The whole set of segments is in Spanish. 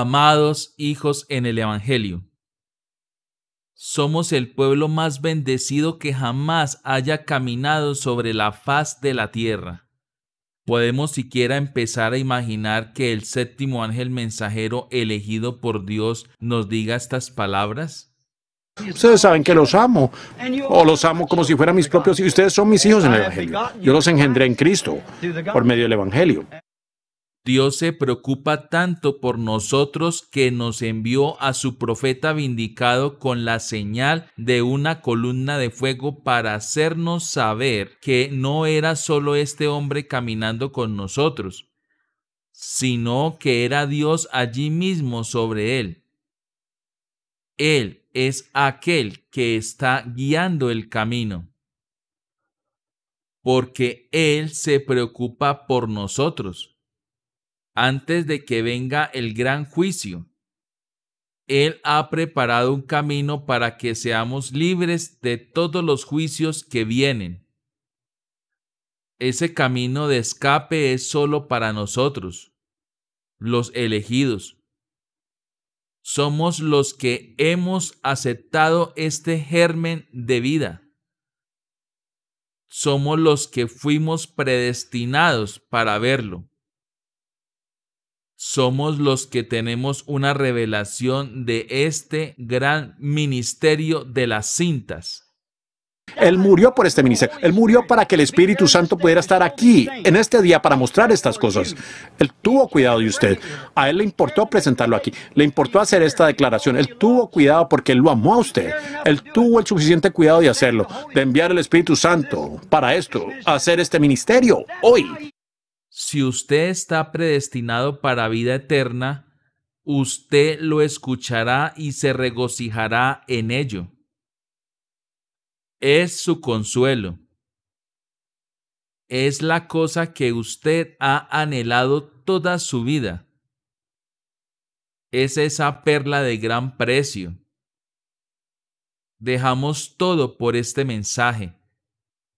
amados hijos en el Evangelio. Somos el pueblo más bendecido que jamás haya caminado sobre la faz de la tierra. Podemos siquiera empezar a imaginar que el séptimo ángel mensajero elegido por Dios nos diga estas palabras. Ustedes saben que los amo, o los amo como si fueran mis propios hijos. Ustedes son mis hijos en el Evangelio. Yo los engendré en Cristo por medio del Evangelio. Dios se preocupa tanto por nosotros que nos envió a su profeta vindicado con la señal de una columna de fuego para hacernos saber que no era solo este hombre caminando con nosotros, sino que era Dios allí mismo sobre él. Él es aquel que está guiando el camino, porque Él se preocupa por nosotros antes de que venga el gran juicio. Él ha preparado un camino para que seamos libres de todos los juicios que vienen. Ese camino de escape es solo para nosotros, los elegidos. Somos los que hemos aceptado este germen de vida. Somos los que fuimos predestinados para verlo somos los que tenemos una revelación de este gran ministerio de las cintas. Él murió por este ministerio. Él murió para que el Espíritu Santo pudiera estar aquí en este día para mostrar estas cosas. Él tuvo cuidado de usted. A él le importó presentarlo aquí. Le importó hacer esta declaración. Él tuvo cuidado porque él lo amó a usted. Él tuvo el suficiente cuidado de hacerlo, de enviar el Espíritu Santo para esto, hacer este ministerio hoy si usted está predestinado para vida eterna, usted lo escuchará y se regocijará en ello. Es su consuelo. Es la cosa que usted ha anhelado toda su vida. Es esa perla de gran precio. Dejamos todo por este mensaje,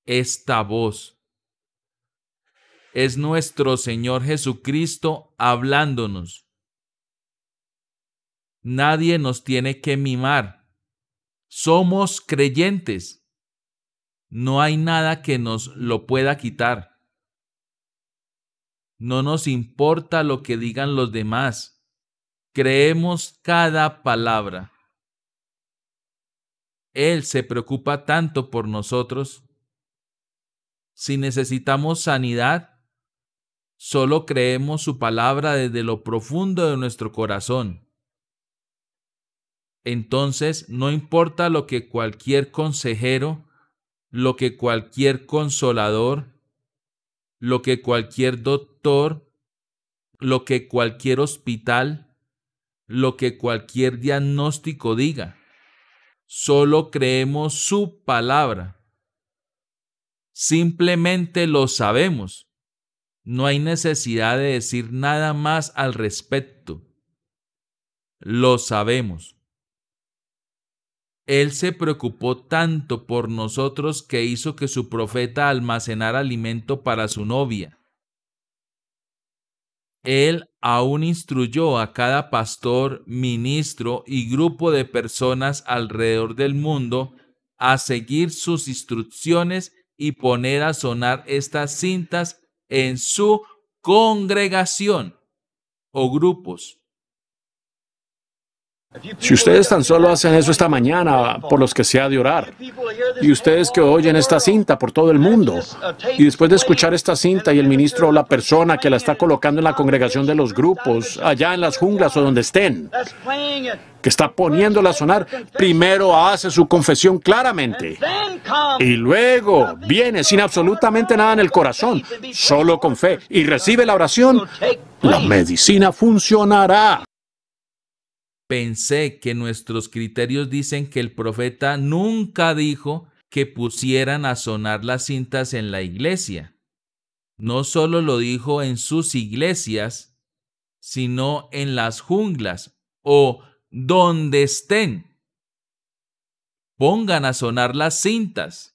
esta voz es nuestro Señor Jesucristo hablándonos. Nadie nos tiene que mimar. Somos creyentes. No hay nada que nos lo pueda quitar. No nos importa lo que digan los demás. Creemos cada palabra. Él se preocupa tanto por nosotros. Si necesitamos sanidad, Solo creemos su palabra desde lo profundo de nuestro corazón. Entonces, no importa lo que cualquier consejero, lo que cualquier consolador, lo que cualquier doctor, lo que cualquier hospital, lo que cualquier diagnóstico diga. Solo creemos su palabra. Simplemente lo sabemos. No hay necesidad de decir nada más al respecto. Lo sabemos. Él se preocupó tanto por nosotros que hizo que su profeta almacenara alimento para su novia. Él aún instruyó a cada pastor, ministro y grupo de personas alrededor del mundo a seguir sus instrucciones y poner a sonar estas cintas en su congregación o grupos. Si ustedes tan solo hacen eso esta mañana, por los que se ha de orar, y ustedes que oyen esta cinta por todo el mundo, y después de escuchar esta cinta y el ministro o la persona que la está colocando en la congregación de los grupos, allá en las junglas o donde estén, que está poniéndola a sonar, primero hace su confesión claramente, y luego viene sin absolutamente nada en el corazón, solo con fe, y recibe la oración, la medicina funcionará. Pensé que nuestros criterios dicen que el profeta nunca dijo que pusieran a sonar las cintas en la iglesia. No solo lo dijo en sus iglesias, sino en las junglas o donde estén. Pongan a sonar las cintas.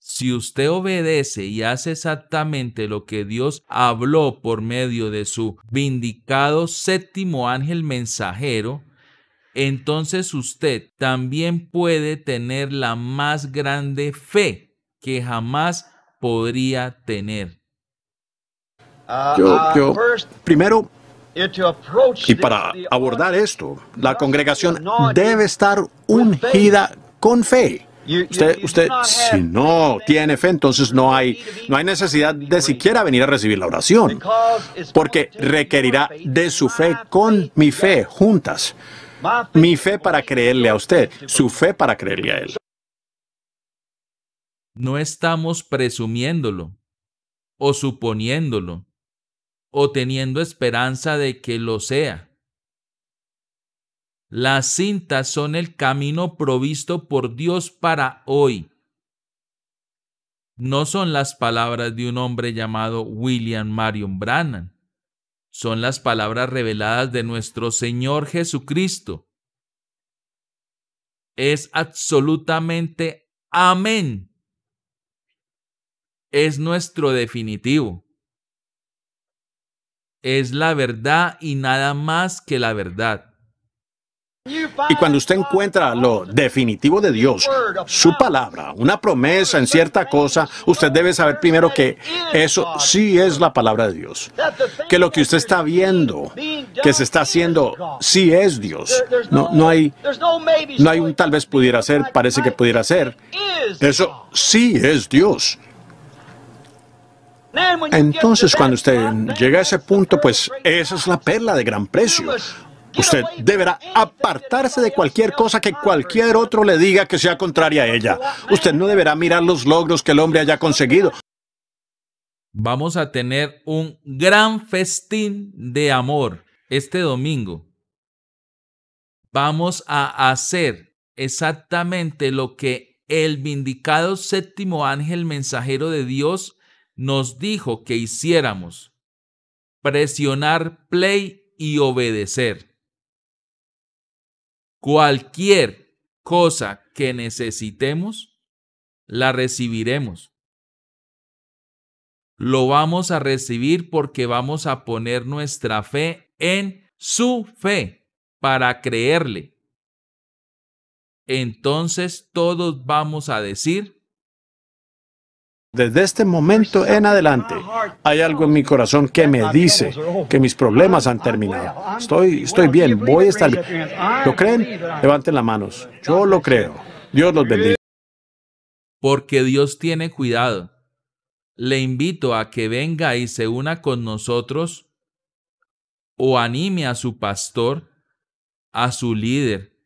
Si usted obedece y hace exactamente lo que Dios habló por medio de su vindicado séptimo ángel mensajero, entonces usted también puede tener la más grande fe que jamás podría tener. Ah, ah, primero, y para abordar esto, la congregación debe estar ungida con fe. Usted, usted, si no tiene fe, entonces no hay, no hay necesidad de siquiera venir a recibir la oración, porque requerirá de su fe con mi fe juntas. Mi fe para creerle a usted, su fe para creerle a él. No estamos presumiéndolo, o suponiéndolo, o teniendo esperanza de que lo sea las cintas son el camino provisto por Dios para hoy. No son las palabras de un hombre llamado William Marion Brannan. Son las palabras reveladas de nuestro Señor Jesucristo. Es absolutamente amén. Es nuestro definitivo. Es la verdad y nada más que la verdad y cuando usted encuentra lo definitivo de Dios, su palabra, una promesa en cierta cosa, usted debe saber primero que eso sí es la palabra de Dios. Que lo que usted está viendo, que se está haciendo, sí es Dios. No, no, hay, no hay un tal vez pudiera ser, parece que pudiera ser. Eso sí es Dios. Entonces, cuando usted llega a ese punto, pues esa es la perla de gran precio. Usted deberá apartarse de cualquier cosa que cualquier otro le diga que sea contraria a ella. Usted no deberá mirar los logros que el hombre haya conseguido. Vamos a tener un gran festín de amor este domingo. Vamos a hacer exactamente lo que el vindicado séptimo ángel mensajero de Dios nos dijo que hiciéramos. Presionar play y obedecer. Cualquier cosa que necesitemos, la recibiremos. Lo vamos a recibir porque vamos a poner nuestra fe en su fe para creerle. Entonces todos vamos a decir, desde este momento en adelante, hay algo en mi corazón que me dice que mis problemas han terminado. Estoy, estoy bien, voy a estar bien. ¿Lo creen? Levanten las manos. Yo lo creo. Dios los bendiga. Porque Dios tiene cuidado. Le invito a que venga y se una con nosotros o anime a su pastor, a su líder,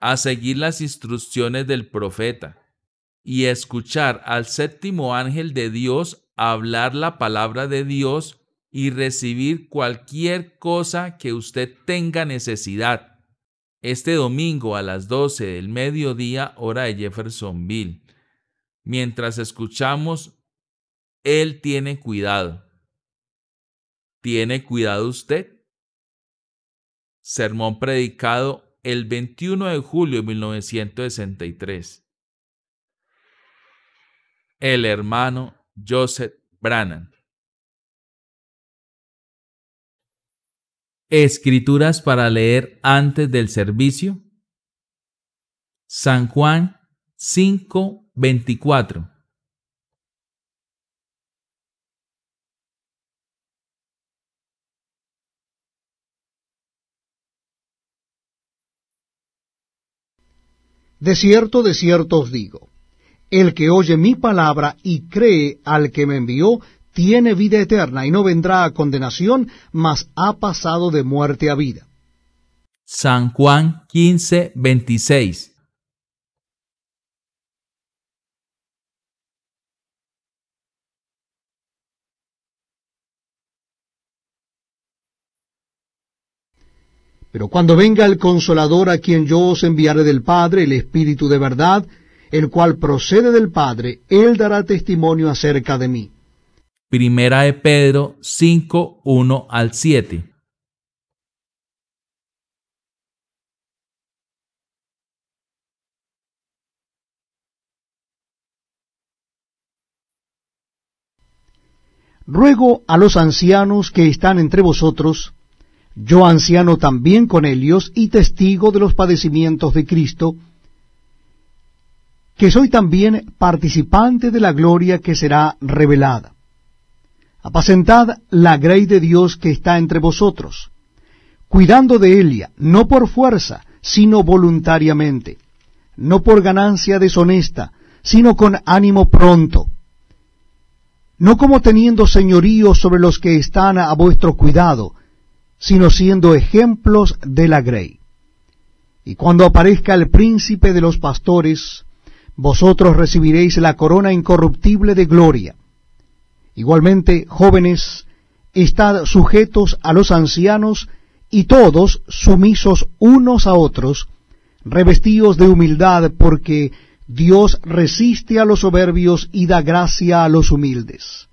a seguir las instrucciones del profeta y escuchar al séptimo ángel de Dios hablar la palabra de Dios y recibir cualquier cosa que usted tenga necesidad. Este domingo a las 12 del mediodía, hora de Jeffersonville. Mientras escuchamos, Él tiene cuidado. ¿Tiene cuidado usted? Sermón predicado el 21 de julio de 1963 el hermano Joseph Brannan. Escrituras para leer antes del servicio. San Juan 5:24. De cierto, de cierto os digo el que oye mi palabra y cree al que me envió, tiene vida eterna y no vendrá a condenación, mas ha pasado de muerte a vida. San Juan 15, 26. Pero cuando venga el consolador a quien yo os enviaré del Padre, el Espíritu de verdad, el cual procede del Padre, él dará testimonio acerca de mí. Primera de Pedro 5, 1 al 7. Ruego a los ancianos que están entre vosotros, yo anciano también con ellos y testigo de los padecimientos de Cristo, que soy también participante de la gloria que será revelada. Apacentad la grey de Dios que está entre vosotros, cuidando de ella, no por fuerza, sino voluntariamente, no por ganancia deshonesta, sino con ánimo pronto, no como teniendo señorío sobre los que están a vuestro cuidado, sino siendo ejemplos de la grey. Y cuando aparezca el príncipe de los pastores, vosotros recibiréis la corona incorruptible de gloria. Igualmente, jóvenes, estad sujetos a los ancianos y todos sumisos unos a otros, revestidos de humildad, porque Dios resiste a los soberbios y da gracia a los humildes.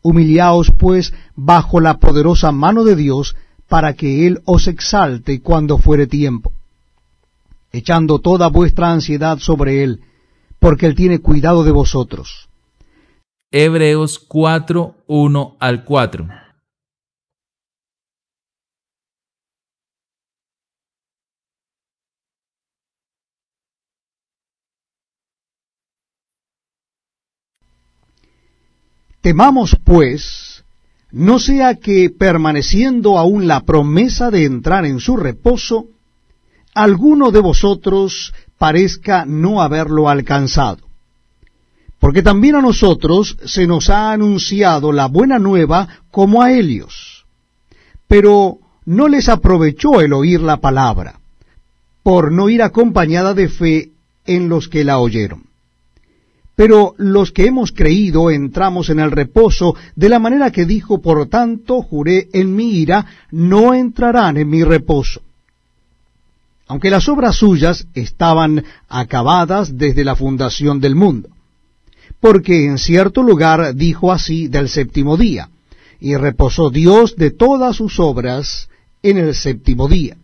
Humiliaos, pues, bajo la poderosa mano de Dios, para que Él os exalte cuando fuere tiempo echando toda vuestra ansiedad sobre Él, porque Él tiene cuidado de vosotros. Hebreos 4, 1 al 4. Temamos, pues, no sea que, permaneciendo aún la promesa de entrar en su reposo, alguno de vosotros parezca no haberlo alcanzado. Porque también a nosotros se nos ha anunciado la buena nueva como a ellos. Pero no les aprovechó el oír la palabra, por no ir acompañada de fe en los que la oyeron. Pero los que hemos creído entramos en el reposo, de la manera que dijo, por tanto, juré en mi ira, no entrarán en mi reposo aunque las obras suyas estaban acabadas desde la fundación del mundo. Porque en cierto lugar dijo así del séptimo día, y reposó Dios de todas sus obras en el séptimo día.